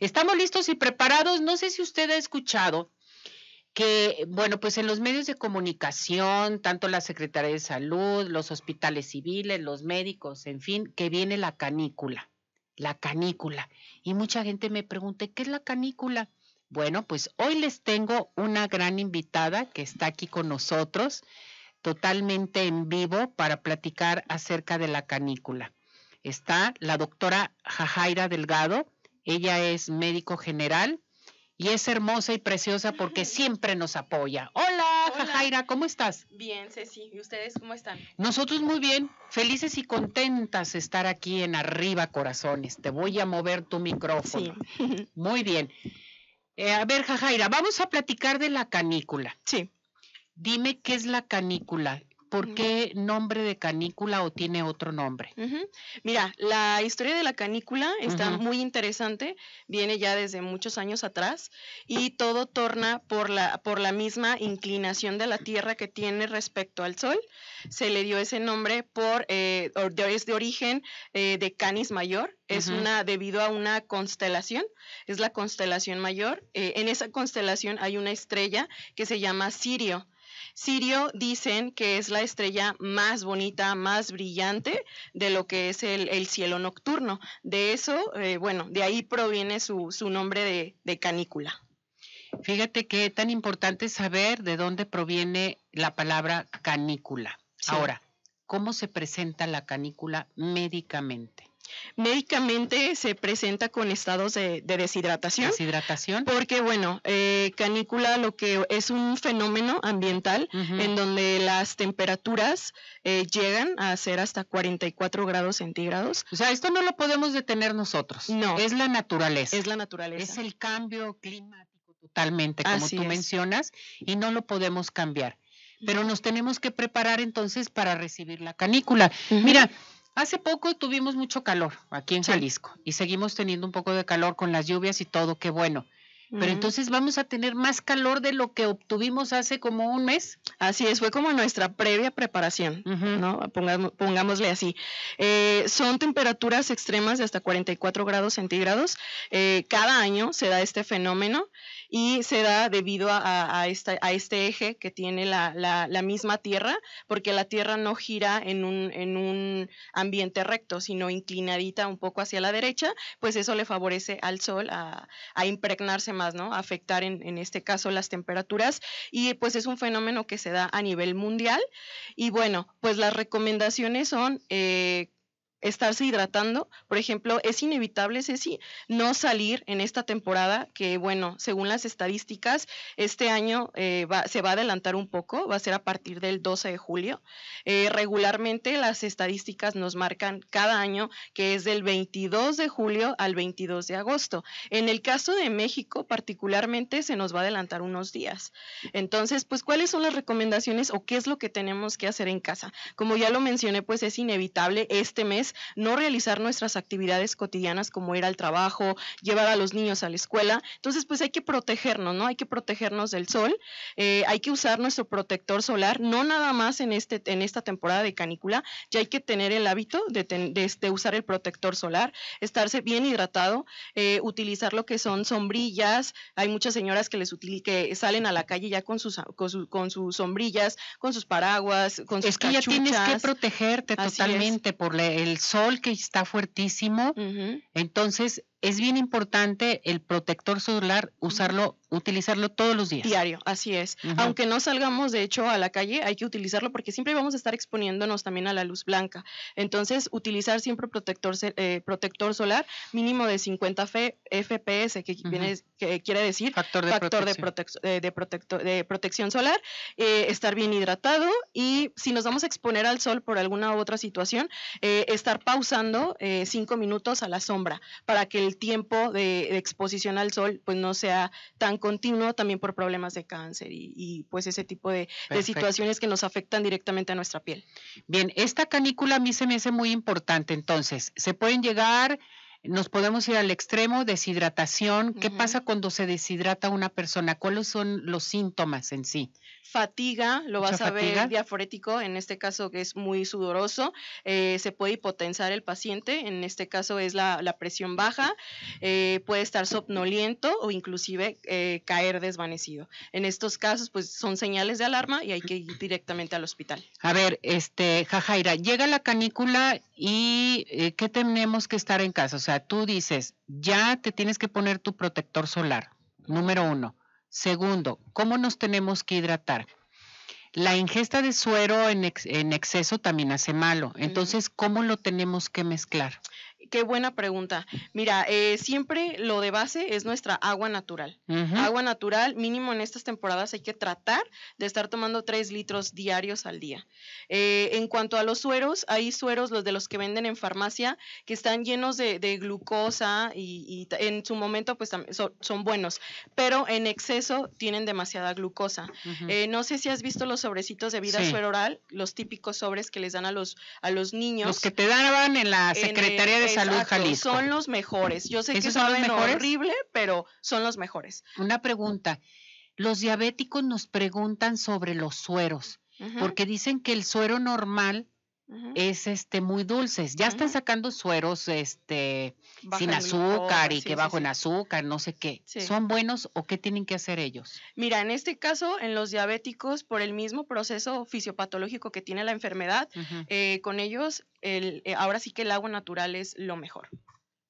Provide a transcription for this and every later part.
Estamos listos y preparados. No sé si usted ha escuchado que, bueno, pues en los medios de comunicación, tanto la Secretaría de Salud, los hospitales civiles, los médicos, en fin, que viene la canícula, la canícula. Y mucha gente me pregunta, ¿qué es la canícula? Bueno, pues hoy les tengo una gran invitada que está aquí con nosotros, totalmente en vivo, para platicar acerca de la canícula. Está la doctora Jajaira Delgado, ella es médico general y es hermosa y preciosa porque siempre nos apoya. Hola, Jajaira, ¿cómo estás? Bien, Ceci. ¿Y ustedes cómo están? Nosotros muy bien, felices y contentas de estar aquí en Arriba Corazones. Te voy a mover tu micrófono. Sí. Muy bien. Eh, a ver, Jajaira, vamos a platicar de la canícula. Sí. Dime qué es la canícula ¿Por qué nombre de canícula o tiene otro nombre? Mira, la historia de la canícula está muy interesante, viene ya desde muchos años atrás y todo torna por la, por la misma inclinación de la Tierra que tiene respecto al Sol. Se le dio ese nombre por, eh, es de origen eh, de Canis Mayor, es una debido a una constelación, es la constelación mayor. Eh, en esa constelación hay una estrella que se llama Sirio Sirio dicen que es la estrella más bonita, más brillante de lo que es el, cielo nocturno. De eso, eh, bueno, de ahí proviene su, su nombre de, canícula. Fíjate qué tan importante saber de dónde proviene la palabra canícula. Ahora, ¿cómo se presenta la canícula médicamente? Médicamente se presenta con estados de, deshidratación. Deshidratación. Porque, bueno, eh, canícula lo que es un fenómeno ambiental en donde las temperaturas eh, llegan a ser hasta 44 grados centígrados. O sea, esto no lo podemos detener nosotros. No. Es la naturaleza. Es la naturaleza. Es el cambio climático totalmente, como tú mencionas, y no lo podemos cambiar pero nos tenemos que preparar entonces para recibir la canícula. Mira, Hace poco tuvimos mucho calor aquí en Jalisco y seguimos teniendo un poco de calor con las lluvias y todo, qué bueno. Pero entonces vamos a tener más calor de lo que obtuvimos hace como un mes. Así es, fue como nuestra previa preparación, ¿no? pongámosle así. Eh, son temperaturas extremas de hasta 44 grados centígrados. Eh, cada año se da este fenómeno y se da debido a, esta, a este eje que tiene la, misma Tierra, porque la Tierra no gira en un, ambiente recto, sino inclinadita un poco hacia la derecha, pues eso le favorece al Sol a, a impregnarse más, ¿no? Afectar en, este caso las temperaturas y pues es un fenómeno que se da a nivel mundial. Y bueno, pues las recomendaciones son... Eh, estarse hidratando. Por ejemplo, es inevitable, Ceci, no salir en esta temporada, que bueno, según las estadísticas, este año eh, se va a adelantar un poco, va a ser a partir del 12 de julio. Eh, regularmente las estadísticas nos marcan cada año que es del 22 de julio al 22 de agosto. En el caso de México, particularmente, se nos va a adelantar unos días. Entonces, pues, ¿cuáles son las recomendaciones o qué es lo que tenemos que hacer en casa? Como ya lo mencioné, pues es inevitable este mes no realizar nuestras actividades cotidianas como ir al trabajo, llevar a los niños a la escuela. Entonces, pues hay que protegernos, ¿no? Hay que protegernos del sol, eh, hay que usar nuestro protector solar, no nada más en, este, en esta temporada de canícula, ya hay que tener el hábito de, de, este, usar el protector solar, estarse bien hidratado, eh, utilizar lo que son sombrillas, hay muchas señoras que, les que salen a la calle ya con sus, con, con sus sombrillas, con sus paraguas, con sus Es que ya tienes que protegerte totalmente por el sol que está fuertísimo. Entonces, es bien importante el protector solar usarlo, utilizarlo todos los días. Diario, así es. Aunque no salgamos de hecho a la calle, hay que utilizarlo porque siempre vamos a estar exponiéndonos también a la luz blanca. Entonces, utilizar siempre protector, eh, protector solar mínimo de 50 FPS, que, quiere decir factor de protección, eh, de, de protección solar, eh, estar bien hidratado y si nos vamos a exponer al sol por alguna u otra situación, estar pausando cinco minutos a la sombra para que el el tiempo de, exposición al sol pues no sea tan continuo también por problemas de cáncer y, pues ese tipo de, de, situaciones que nos afectan directamente a nuestra piel. Bien, esta canícula a mí se me hace muy importante, entonces, se pueden llegar nos podemos ir al extremo, deshidratación. ¿Qué pasa cuando se deshidrata una persona? ¿Cuáles son los síntomas en sí? Fatiga, lo vas a ver diaforético, en este caso que es muy sudoroso. Eh, se puede hipotensar el paciente, en este caso es la, presión baja. Eh, puede estar somnoliento o inclusive eh, caer desvanecido. En estos casos, pues son señales de alarma y hay que ir directamente al hospital. A ver, este, Jajaira, llega la canícula y ¿qué tenemos que estar en casa? sea, tú dices, ya te tienes que poner tu protector solar, número uno. Segundo, ¿cómo nos tenemos que hidratar? La ingesta de suero en, en exceso también hace malo. Entonces, ¿cómo lo tenemos que mezclar? qué buena pregunta. Mira, eh, siempre lo de base es nuestra agua natural. Agua natural, mínimo en estas temporadas hay que tratar de estar tomando tres litros diarios al día. Eh, en cuanto a los sueros, hay sueros, los de los que venden en farmacia, que están llenos de, glucosa y, en su momento pues son, son, buenos, pero en exceso tienen demasiada glucosa. Eh, no sé si has visto los sobrecitos de vida suero oral, los típicos sobres que les dan a los, a los niños. Los que te daban en la Secretaría de de Salud Son los mejores. Yo sé que horrible, pero son los mejores. Una pregunta. Los diabéticos nos preguntan sobre los sueros, porque dicen que el suero normal es este muy dulces. Ya están mm. sacando sueros este sin azúcar y que bajo en azúcar, no sé qué. ¿Son buenos o qué tienen que hacer ellos? Mira, en este caso, en los diabéticos, por el mismo proceso fisiopatológico que tiene la enfermedad, eh, con ellos, el, eh, ahora sí que el agua natural es lo mejor.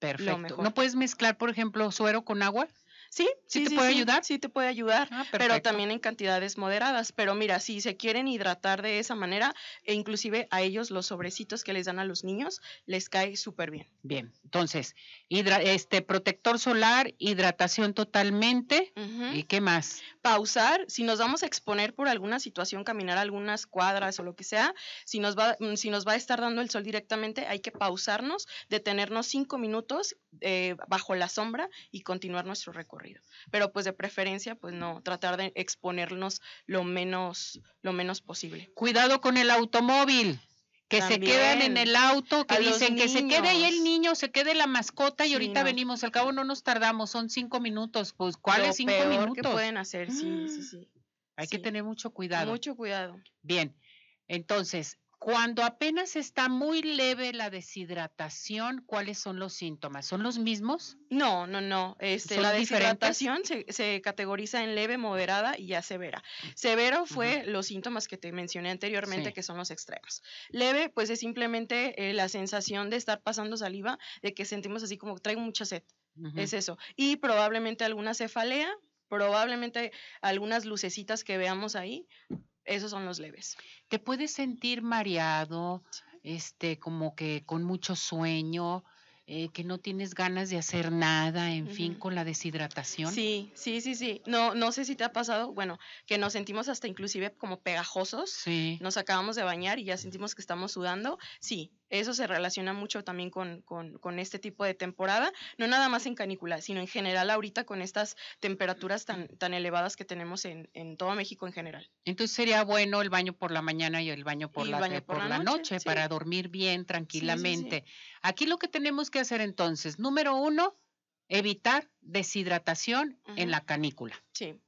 Perfecto. ¿No puedes mezclar, por ejemplo, suero con agua? Sí, sí, te puede ayudar. Sí, te puede ayudar, ah, pero también en cantidades moderadas. Pero mira, si se quieren hidratar de esa manera, e inclusive a ellos los sobrecitos que les dan a los niños, les cae súper bien. Bien, entonces, este protector solar, hidratación totalmente, ¿Y qué más? Pausar, si nos vamos a exponer por alguna situación, caminar algunas cuadras o lo que sea, si nos va, mm, si nos va a estar dando el sol directamente, hay que pausarnos, detenernos cinco minutos eh, bajo la sombra y continuar nuestro recorrido. Pero pues de preferencia, pues no, tratar de exponernos lo menos, lo menos posible. Cuidado con el automóvil que se quedan en el auto, que dicen que se quede ahí el niño, se quede la mascota y ahorita venimos, al cabo no nos tardamos, son cinco minutos, pues ¿cuáles cinco minutos? Que pueden hacer, sí, sí, mm. sí. Hay que tener mucho cuidado. Mucho cuidado. Bien, entonces, cuando apenas está muy leve la deshidratación, ¿cuáles son los síntomas? ¿Son los mismos? No, no, no. Este, la deshidratación se, categoriza en leve, moderada y ya severa. Severo fue los síntomas que te mencioné anteriormente, que son los extremos. Leve, pues es simplemente eh, la sensación de estar pasando saliva, de que sentimos así como traigo mucha sed. Es eso. Y probablemente alguna cefalea, probablemente algunas lucecitas que veamos ahí, esos son los leves. ¿Te puedes sentir mareado, este, como que con mucho sueño? Eh, que no tienes ganas de hacer nada, en fin, con la deshidratación. Sí, sí, sí, sí. No, no sé si te ha pasado, bueno, que nos sentimos hasta inclusive como pegajosos. Sí. Nos acabamos de bañar y ya sentimos que estamos sudando. Sí, eso se relaciona mucho también con, con, este tipo de temporada, no nada más en canícula, sino en general ahorita con estas temperaturas tan, tan elevadas que tenemos en, todo México en general. Entonces sería bueno el baño por la mañana y el baño por, la, eh, por, la, noche, para dormir bien, tranquilamente. Aquí lo que tenemos que hacer entonces, número uno, evitar deshidratación en la canícula. Sí.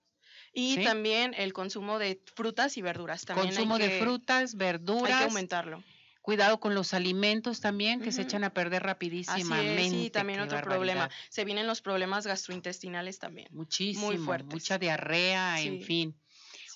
Y también el consumo de frutas y verduras. También consumo de frutas, verduras. Hay que aumentarlo. Cuidado con los alimentos también que se echan a perder rapidísimamente. sí, también otro problema. Se vienen los problemas gastrointestinales también. Muchísimo, muy fuertes. mucha diarrea, en fin.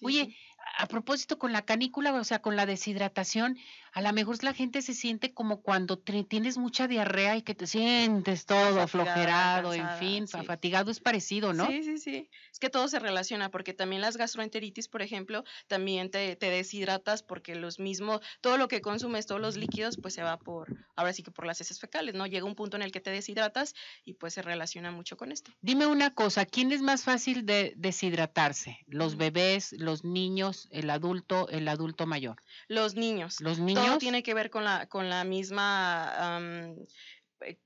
Oye, a propósito con la canícula, o sea, con la deshidratación, a lo mejor la gente se siente como cuando tienes mucha diarrea y que te sientes todo aflojerado, en fin, fatigado es parecido, ¿no? Sí, sí, sí. Es que todo se relaciona porque también las gastroenteritis, por ejemplo, también te, te deshidratas porque los mismos, todo lo que consumes, todos los líquidos, pues se va por, ahora sí que por las heces fecales, ¿no? Llega un punto en el que te deshidratas y pues se relaciona mucho con esto. Dime una cosa, ¿quién es más fácil de deshidratarse? ¿Los bebés, los niños, el adulto, el adulto mayor? Los niños. Los niños no tiene que ver con la, con la misma... Eh,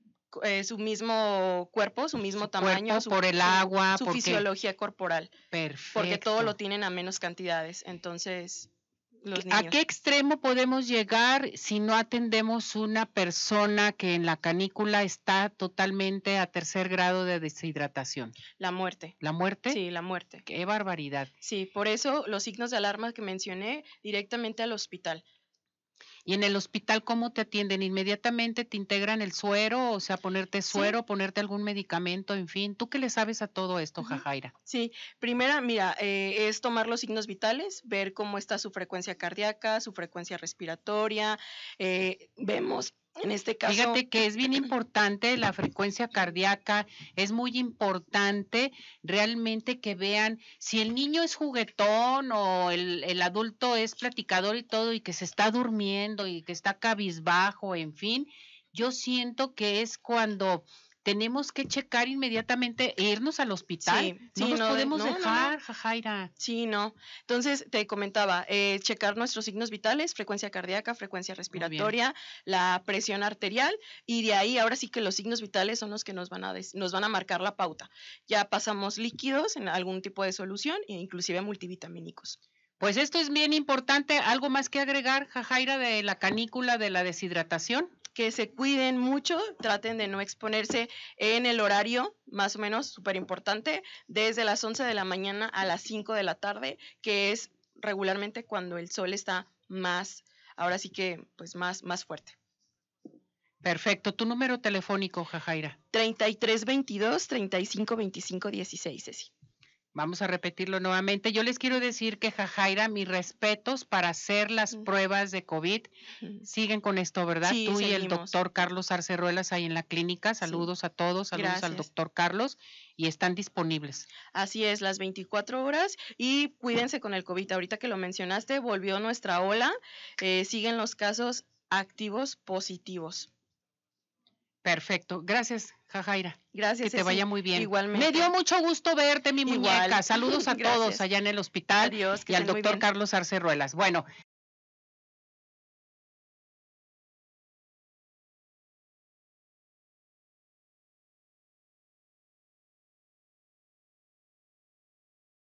eh, su mismo cuerpo, su mismo tamaño, su, por el agua, su, fisiología corporal. Perfecto. Porque todo lo tienen a menos cantidades. Entonces, los niños. ¿A qué extremo podemos llegar si no atendemos una persona que en la canícula está totalmente a tercer grado de deshidratación? La muerte. ¿La muerte? Sí, la muerte. Qué barbaridad. Sí, por eso los signos de alarma que mencioné directamente al hospital. Y en el hospital, ¿cómo te atienden? ¿Inmediatamente te integran el suero? O sea, ponerte suero, ponerte algún medicamento, en fin. ¿Tú qué le sabes a todo esto, Jajaira? Sí, primera, mira, eh, es tomar los signos vitales, ver cómo está su frecuencia cardíaca, su frecuencia respiratoria. Eh, vemos en este caso. Fíjate que es bien importante la frecuencia cardíaca, es muy importante realmente que vean si el niño es juguetón o el, el adulto es platicador y todo y que se está durmiendo y que está cabizbajo, en fin, yo siento que es cuando tenemos que checar inmediatamente e irnos al hospital. Sí, no nos podemos dejar, Jajaira. Sí, no. Entonces, te comentaba, eh, checar nuestros signos vitales, frecuencia cardíaca, frecuencia respiratoria, la presión arterial, y de ahí ahora sí que los signos vitales son los que nos van a, nos van a marcar la pauta. Ya pasamos líquidos en algún tipo de solución e inclusive multivitamínicos. Pues esto es bien importante. ¿Algo más que agregar, Jajaira, de la canícula de la deshidratación? que se cuiden mucho, traten de no exponerse en el horario, más o menos, súper importante, desde las 11 de la mañana a las 5 de la tarde, que es regularmente cuando el sol está más, ahora sí que, pues más, más fuerte. Perfecto. Tu número telefónico, Jajaira. 3322 352516 Ceci. Vamos a repetirlo nuevamente. Yo les quiero decir que Jajaira, mis respetos para hacer las mm. pruebas de COVID. Siguen con esto, ¿verdad? Tú y el doctor Carlos Arceruelas ahí en la clínica. Saludos a todos, saludos al doctor Carlos y están disponibles. Así es, las 24 horas y cuídense con el COVID. Ahorita que lo mencionaste, volvió nuestra ola. Eh, siguen los casos activos positivos. Perfecto. Gracias, Jajaira. Gracias. Que te vaya muy bien. Igualmente. Me dio mucho gusto verte, mi muñeca. Saludos a todos allá en el hospital Adiós, y al doctor Carlos Arce Ruelas. Bueno.